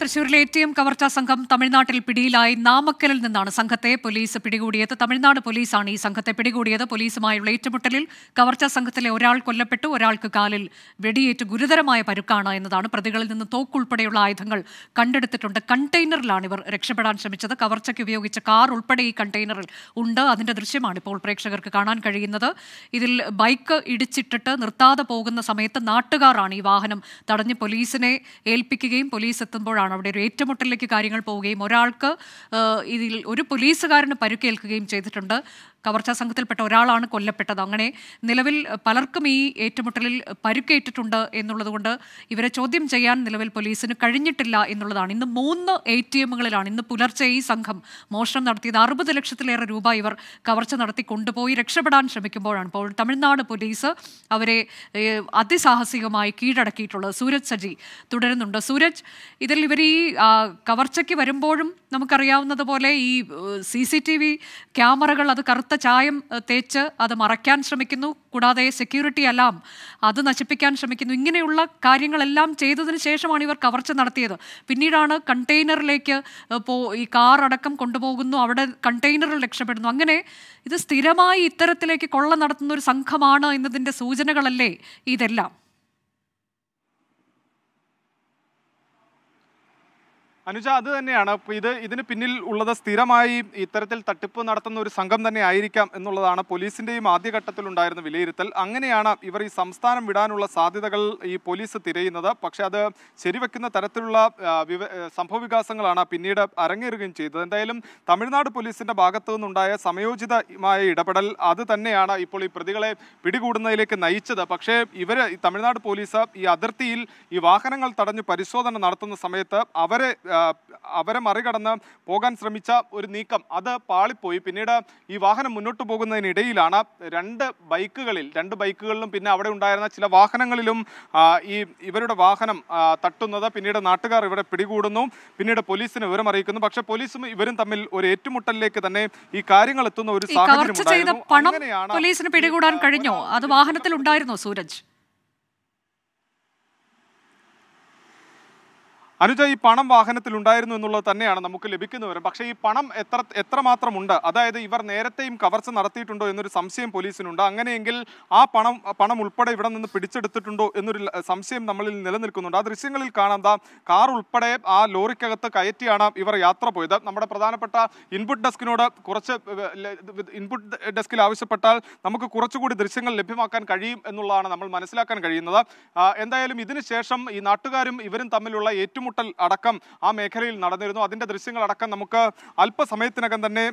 തൃശൂരിലെ A T M കവർച്ചാ സംഘം തമിഴ്നാട്ടിൽ പിടിയിലായി നാമക്കലിൽ നിന്നാണ് സംഘത്തെ പോലീസ് പിടികൂടിയത് തമിഴ്നാട് പോലീസാണ് ഈ സംഘത്തെ പിടികൂടിയത് പോലീസുമായുള്ള ഏറ്റുമുട്ടലിൽ കവർച്ചാ സംഘത്തിലെ ഒരാൾ കൊല്ലപ്പെട്ടു ഒരാൾക്ക് കാലിൽ വെടിയേറ്റ് ഗുരുതരമായ പരുക്കാണ് എന്നതാണ് പ്രതികളിൽ നിന്ന് തോക്ക് ഉൾപ്പെടെയുള്ള ആയുധങ്ങൾ കണ്ടെടുത്തിട്ടുണ്ട് കണ്ടെയ്നറിലാണ് ഇവർ രക്ഷപ്പെടാൻ ശ്രമിച്ചത് കവർച്ചയ്ക്ക് ഉപയോഗിച്ച കാർ ഉൾപ്പെടെ ഈ കണ്ടെയ്നറിൽ ഉണ്ട് അതിന്റെ ദൃശ്യമാണ് ഇപ്പോൾ പ്രേക്ഷകർക്ക് കാണാൻ കഴിയുന്നത് ഇതിൽ ബൈക്ക് ഇടിച്ചിട്ടിട്ട് നിർത്താതെ പോകുന്ന സമയത്ത് നാട്ടുകാരാണ് ഈ വാഹനം തടഞ്ഞ് പോലീസിനെ ഏൽപ്പിക്കുകയും പോലീസ് എത്തുമ്പോഴാണ് സംഭവമാണ് അവിടെ ഒരു ഏറ്റുമുട്ടലിലേക്ക് കാര്യങ്ങൾ പോവുകയും ഒരാൾക്ക് ഇതിൽ ഒരു പോലീസുകാരന് പരുക്കേൽക്കുകയും ചെയ്തിട്ടുണ്ട് കവർച്ചാ സംഘത്തിൽപ്പെട്ട ഒരാളാണ് കൊല്ലപ്പെട്ടത് അങ്ങനെ നിലവിൽ പലർക്കും ഈ ഏറ്റുമുട്ടലിൽ പരുക്കേറ്റിട്ടുണ്ട് എന്നുള്ളതുകൊണ്ട് ഇവരെ ചോദ്യം ചെയ്യാൻ നിലവിൽ പോലീസിന് കഴിഞ്ഞിട്ടില്ല എന്നുള്ളതാണ് ഇന്ന് മൂന്ന് എ ടി എമ്മുകളിലാണ് ഇന്ന് പുലർച്ചെ ഈ സംഘം മോഷണം നടത്തിയത് അറുപത് ലക്ഷത്തിലേറെ രൂപ ഇവർ കവർച്ച നടത്തി കൊണ്ടുപോയി രക്ഷപ്പെടാൻ ശ്രമിക്കുമ്പോഴാണ് ഇപ്പോൾ തമിഴ്നാട് പോലീസ് അവരെ അതിസാഹസികമായി കീഴടക്കിയിട്ടുള്ളത് സൂരജ് സജി തുടരുന്നുണ്ട് സൂരജ് ഇതിൽ ഇവർ ഈ കവർച്ചയ്ക്ക് വരുമ്പോഴും നമുക്കറിയാവുന്നതുപോലെ ഈ സി സി ടി വി ക്യാമറകൾ അത് കറുത്ത കറുത്ത ചായം തേച്ച് അത് മറയ്ക്കാൻ ശ്രമിക്കുന്നു കൂടാതെ സെക്യൂരിറ്റി എല്ലാം അത് നശിപ്പിക്കാൻ ശ്രമിക്കുന്നു ഇങ്ങനെയുള്ള കാര്യങ്ങളെല്ലാം ചെയ്തതിന് ശേഷമാണ് ഇവർ കവർച്ച നടത്തിയത് പിന്നീടാണ് കണ്ടെയ്നറിലേക്ക് പോ ഈ കാർ അടക്കം കൊണ്ടുപോകുന്നു അവിടെ കണ്ടെയ്നറിൽ രക്ഷപ്പെടുന്നു അങ്ങനെ ഇത് സ്ഥിരമായി ഇത്തരത്തിലേക്ക് കൊള്ള നടത്തുന്ന ഒരു സംഘമാണ് എന്നതിൻ്റെ സൂചനകളല്ലേ ഇതെല്ലാം അനുജ അത് തന്നെയാണ് ഇത് ഇതിന് പിന്നിൽ ഉള്ളത് സ്ഥിരമായി ഇത്തരത്തിൽ തട്ടിപ്പ് നടത്തുന്ന ഒരു സംഘം തന്നെ ആയിരിക്കാം എന്നുള്ളതാണ് പോലീസിന്റെയും ആദ്യഘട്ടത്തിലുണ്ടായിരുന്ന വിലയിരുത്തൽ അങ്ങനെയാണ് ഇവർ ഈ സംസ്ഥാനം വിടാനുള്ള സാധ്യതകൾ ഈ പോലീസ് തിരയുന്നത് പക്ഷേ അത് ശരിവെക്കുന്ന തരത്തിലുള്ള സംഭവവികാസങ്ങളാണ് പിന്നീട് അരങ്ങേറുകയും ചെയ്തത് എന്തായാലും തമിഴ്നാട് പോലീസിന്റെ ഭാഗത്തു നിന്നുണ്ടായ സമയോചിതമായ ഇടപെടൽ അത് തന്നെയാണ് ഇപ്പോൾ ഈ പ്രതികളെ പിടികൂടുന്നതിലേക്ക് നയിച്ചത് പക്ഷേ ഇവർ തമിഴ്നാട് പോലീസ് ഈ അതിർത്തിയിൽ ഈ വാഹനങ്ങൾ തടഞ്ഞു പരിശോധന നടത്തുന്ന സമയത്ത് അവരെ അവരെ മറികടന്ന് പോകാൻ ശ്രമിച്ച ഒരു നീക്കം അത് പാളിപ്പോയി പിന്നീട് ഈ വാഹനം മുന്നോട്ട് പോകുന്നതിനിടയിലാണ് രണ്ട് ബൈക്കുകളിൽ രണ്ട് ബൈക്കുകളിലും പിന്നെ അവിടെ ഉണ്ടായിരുന്ന ചില വാഹനങ്ങളിലും ഈ ഇവരുടെ വാഹനം തട്ടുന്നത് പിന്നീട് നാട്ടുകാർ ഇവരെ പിടികൂടുന്നു പിന്നീട് പോലീസിന് വിവരമറിയിക്കുന്നു പക്ഷേ പോലീസും ഇവരും തമ്മിൽ ഒരു ഏറ്റുമുട്ടലിലേക്ക് തന്നെ ഈ കാര്യങ്ങൾ എത്തുന്ന ഒരു സാഹചര്യം പിടികൂടാൻ കഴിഞ്ഞോ അത് വാഹനത്തിൽ ഉണ്ടായിരുന്നോ സൂരജ് അനുജ ഈ പണം വാഹനത്തിൽ ഉണ്ടായിരുന്നു എന്നുള്ളത് തന്നെയാണ് നമുക്ക് ലഭിക്കുന്നവരും പക്ഷേ ഈ പണം എത്ര എത്രമാത്രം ഉണ്ട് അതായത് ഇവർ നേരത്തെയും കവർച്ച നടത്തിയിട്ടുണ്ടോ എന്നൊരു സംശയം പോലീസിനുണ്ട് അങ്ങനെയെങ്കിൽ ആ പണം പണം ഉൾപ്പെടെ ഇവിടെ നിന്ന് പിടിച്ചെടുത്തിട്ടുണ്ടോ എന്നൊരു സംശയം നമ്മളിൽ നിലനിൽക്കുന്നുണ്ട് ആ ദൃശ്യങ്ങളിൽ കാണാം ദാ കാർ ഉൾപ്പെടെ ആ ലോറിക്കകത്ത് കയറ്റിയാണ് ഇവർ യാത്ര പോയത് നമ്മുടെ പ്രധാനപ്പെട്ട ഇൻപുട്ട് ഡെസ്കിനോട് കുറച്ച് ഇൻപുട്ട് ഡെസ്കിൽ ആവശ്യപ്പെട്ടാൽ നമുക്ക് കുറച്ചുകൂടി ദൃശ്യങ്ങൾ ലഭ്യമാക്കാൻ കഴിയും എന്നുള്ളതാണ് നമ്മൾ മനസ്സിലാക്കാൻ കഴിയുന്നത് എന്തായാലും ഇതിനുശേഷം ഈ നാട്ടുകാരും ഇവരും തമ്മിലുള്ള ഏറ്റവും ഏറ്റുമുട്ടൽ അടക്കം ആ മേഖലയിൽ നടന്നിരുന്നു അതിൻ്റെ ദൃശ്യങ്ങളടക്കം നമുക്ക് അല്പസമയത്തിനകം തന്നെ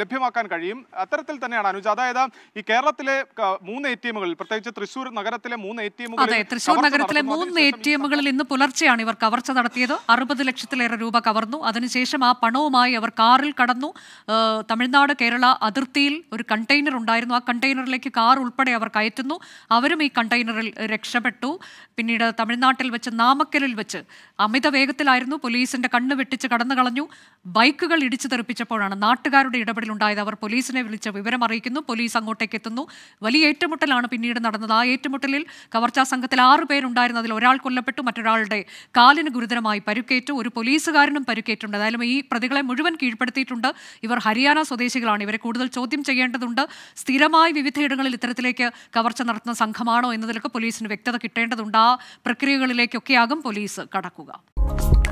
ലഭ്യമാക്കാൻ കഴിയും അത്തരത്തിൽ തന്നെയാണ് അനുജ അതായത് ഈ കേരളത്തിലെ മൂന്ന് എ ടി എമ്മുകളിൽ പ്രത്യേകിച്ച് തൃശ്ശൂർ നഗരത്തിലെ മൂന്ന് എ ടി എമ്മുകളിൽ തൃശ്ശൂർ നഗരത്തിലെ മൂന്ന് എ ടി എമ്മുകളിൽ ഇന്ന് പുലർച്ചെയാണ് ഇവർ കവർച്ച നടത്തിയത് അറുപത് ലക്ഷത്തിലേറെ രൂപ കവർന്നു അതിനുശേഷം ആ പണവുമായി അവർ കാറിൽ കടന്നു തമിഴ്നാട് കേരള അതിർത്തിയിൽ ഒരു കണ്ടെയ്നർ ഉണ്ടായിരുന്നു ആ കണ്ടെയ്നറിലേക്ക് കാർ ഉൾപ്പെടെ അവർ കയറ്റുന്നു അവരും ഈ കണ്ടെയ്നറിൽ രക്ഷപ്പെട്ടു പിന്നീട് തമിഴ്നാട്ടിൽ വെച്ച് നാമക്കലിൽ വെച്ച് അമിത വേഗത്തിലായിരുന്നു പോലീസിന്റെ കണ്ണു വെട്ടിച്ച് കടന്നു കളഞ്ഞു ബൈക്കുകൾ ഇടിച്ചു തെറിപ്പിച്ചപ്പോഴാണ് നാട്ടുകാരുടെ ഇടപെടലുണ്ടായത് അവർ പോലീസിനെ വിളിച്ച വിവരം അറിയിക്കുന്നു പോലീസ് അങ്ങോട്ടേക്ക് എത്തുന്നു വലിയ ഏറ്റുമുട്ടലാണ് പിന്നീട് നടന്നത് ആ ഏറ്റുമുട്ടലിൽ കവർച്ചാ സംഘത്തിൽ ആറ് അതിൽ ഒരാൾ കൊല്ലപ്പെട്ടു മറ്റൊരാളുടെ കാലിന് ഗുരുതരമായി പരുക്കേറ്റു ഒരു പോലീസുകാരനും പരുക്കേറ്റുണ്ട് ഏതായാലും ഈ പ്രതികളെ മുഴുവൻ കീഴ്പ്പെടുത്തിയിട്ടുണ്ട് ഇവർ ഹരിയാന സ്വദേശികളാണ് ഇവരെ കൂടുതൽ ചോദ്യം ചെയ്യേണ്ടതുണ്ട് സ്ഥിരമായി വിവിധയിടങ്ങളിൽ ഇത്തരത്തിലേക്ക് കവർച്ച നടത്തുന്ന സംഘമാണോ എന്നതിലൊക്കെ പോലീസിന് വ്യക്തത കിട്ടേണ്ടതുണ്ട് ആ പ്രക്രിയകളിലേക്കൊക്കെയാകും പോലീസ് കടക്കുക you.